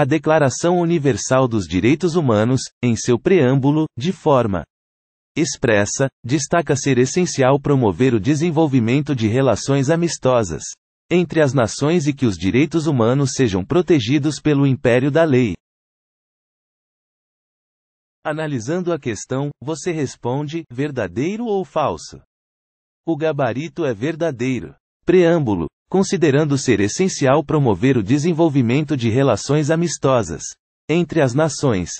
a Declaração Universal dos Direitos Humanos, em seu preâmbulo, de forma expressa, destaca ser essencial promover o desenvolvimento de relações amistosas entre as nações e que os direitos humanos sejam protegidos pelo império da lei. Analisando a questão, você responde: verdadeiro ou falso? O gabarito é verdadeiro. Preâmbulo considerando ser essencial promover o desenvolvimento de relações amistosas entre as nações,